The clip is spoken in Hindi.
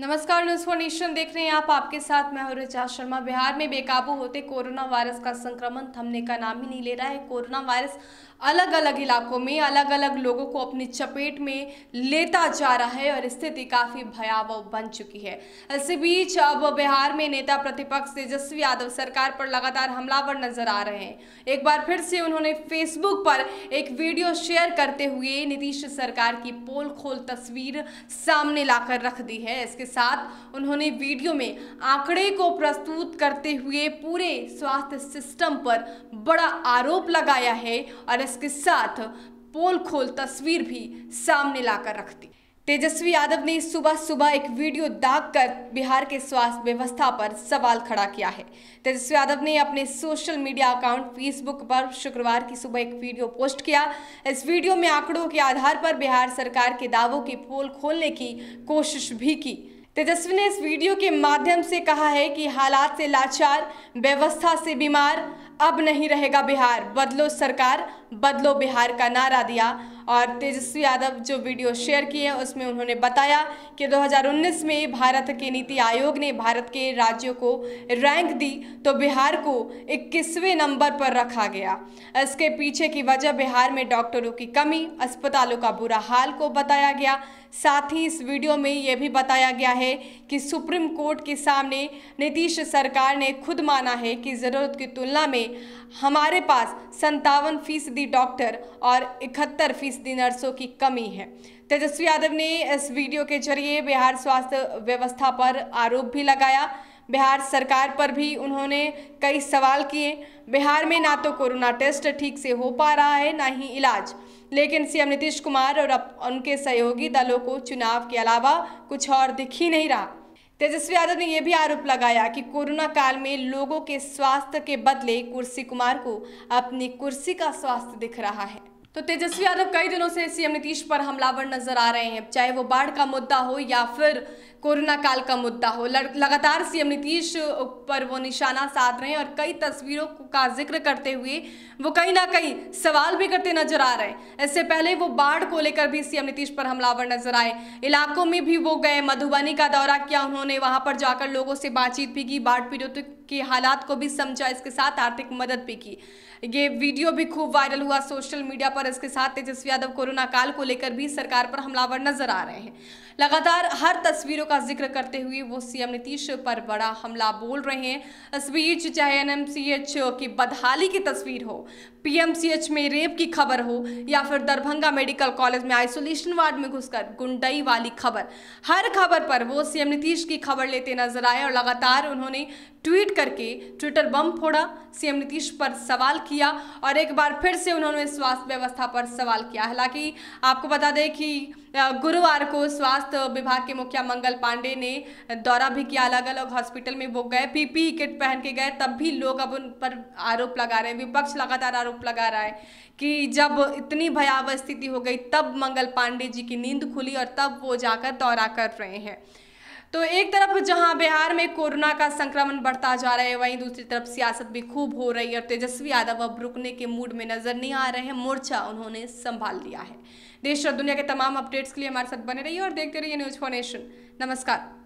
नमस्कार न्यूज फॉर नेशन देख रहे हैं आप आपके साथ मैं हूं रिचा शर्मा बिहार में बेकाबू होते कोरोना वायरस का संक्रमण थमने का नाम ही नहीं ले रहा है कोरोना वायरस अलग अलग इलाकों में अलग अलग लोगों को अपनी चपेट में लेता जा रहा है और स्थिति काफ़ी भयावह बन चुकी है इसी बीच अब बिहार में नेता प्रतिपक्ष तेजस्वी यादव सरकार पर लगातार हमलावर नजर आ रहे हैं एक बार फिर से उन्होंने फेसबुक पर एक वीडियो शेयर करते हुए नीतीश सरकार की पोल खोल तस्वीर सामने लाकर रख दी है इसके इसके साथ उन्होंने वीडियो में आंकड़े को प्रस्तुत करते हुए पूरे स्वास्थ्य सिस्टम पर बड़ा आरोप लगाया है और इसके साथ पोल खोल तस्वीर भी सामने लाकर रख दी तेजस्वी यादव ने सुबह सुबह एक वीडियो दाग कर बिहार के स्वास्थ्य व्यवस्था पर सवाल खड़ा किया है तेजस्वी यादव ने अपने सोशल मीडिया अकाउंट फेसबुक पर शुक्रवार की सुबह एक वीडियो पोस्ट किया इस वीडियो में आंकड़ों के आधार पर बिहार सरकार के दावों की पोल खोलने की कोशिश भी की तेजस्वी ने इस वीडियो के माध्यम से कहा है कि हालात से लाचार व्यवस्था से बीमार अब नहीं रहेगा बिहार बदलो सरकार बदलो बिहार का नारा दिया और तेजस्वी यादव जो वीडियो शेयर किए उसमें उन्होंने बताया कि 2019 में भारत के नीति आयोग ने भारत के राज्यों को रैंक दी तो बिहार को 21वें नंबर पर रखा गया इसके पीछे की वजह बिहार में डॉक्टरों की कमी अस्पतालों का बुरा हाल को बताया गया साथ ही इस वीडियो में यह भी बताया गया है कि सुप्रीम कोर्ट के सामने नीतीश सरकार ने खुद माना है कि ज़रूरत की तुलना में हमारे पास संतावन फीसदी डॉक्टर और इकहत्तर फीसदी नर्सों की कमी है तेजस्वी यादव ने इस वीडियो के जरिए बिहार स्वास्थ्य व्यवस्था पर आरोप भी लगाया बिहार सरकार पर भी उन्होंने कई सवाल किए बिहार में ना तो कोरोना टेस्ट ठीक से हो पा रहा है ना ही इलाज लेकिन सीएम नीतीश कुमार और उनके सहयोगी दलों को चुनाव के अलावा कुछ और दिख ही नहीं रहा तेजस्वी यादव ने यह भी आरोप लगाया कि कोरोना काल में लोगों के स्वास्थ्य के बदले कुर्सी कुमार को अपनी कुर्सी का स्वास्थ्य दिख रहा है तो तेजस्वी यादव कई दिनों से सीएम नीतीश पर हमलावर नजर आ रहे हैं चाहे वो बाढ़ का मुद्दा हो या फिर कोरोना काल का मुद्दा हो लगातार सीएम नीतीश पर वो निशाना साध रहे हैं और कई तस्वीरों का जिक्र करते हुए वो कहीं ना कहीं सवाल भी करते नजर आ रहे हैं इससे पहले वो बाढ़ को लेकर भी सीएम नीतीश पर हमलावर नजर आए इलाकों में भी वो गए मधुबनी का दौरा किया उन्होंने वहां पर जाकर लोगों से बातचीत भी की बाढ़ पीड़ितों के हालात को भी समझा इसके साथ आर्थिक मदद भी की ये वीडियो भी खूब वायरल हुआ सोशल मीडिया पर इसके साथ तेजस्वी यादव कोरोना काल को लेकर भी सरकार पर हमलावर नजर आ रहे हैं लगातार हर तस्वीरों का का जिक्र करते हुए वो सीएम नीतीश पर बड़ा हमला बोल रहे हैं इस बीच चाहे एनएमसीएच की बदहाली की तस्वीर हो पीएमसीएच में रेप की खबर हो या फिर दरभंगा मेडिकल कॉलेज में आइसोलेशन वार्ड में घुसकर गुंडई वाली खबर हर खबर पर वो सीएम नीतीश की खबर लेते नजर आए और लगातार उन्होंने ट्वीट करके ट्विटर बम फोड़ा सीएम नीतीश पर सवाल किया और एक बार फिर से उन्होंने स्वास्थ्य व्यवस्था पर सवाल किया हालांकि आपको बता दें कि गुरुवार को स्वास्थ्य विभाग के मुखिया मंगल पांडे ने दौरा भी किया अलग अलग हॉस्पिटल में वो गए पीपी किट पहन के गए तब भी लोग अब उन पर आरोप लगा रहे हैं विपक्ष लगातार आरोप लगा रहा है कि जब इतनी भयावह स्थिति हो गई तब मंगल पांडे जी की नींद खुली और तब वो जाकर दौरा कर रहे हैं तो एक तरफ जहां बिहार में कोरोना का संक्रमण बढ़ता जा रहा है वहीं दूसरी तरफ सियासत भी खूब हो रही है और तेजस्वी यादव अब रुकने के मूड में नजर नहीं आ रहे हैं मोर्चा उन्होंने संभाल लिया है देश और दुनिया के तमाम अपडेट्स के लिए हमारे साथ बने रहिए और देखते रहिए न्यूज फॉर नेशन नमस्कार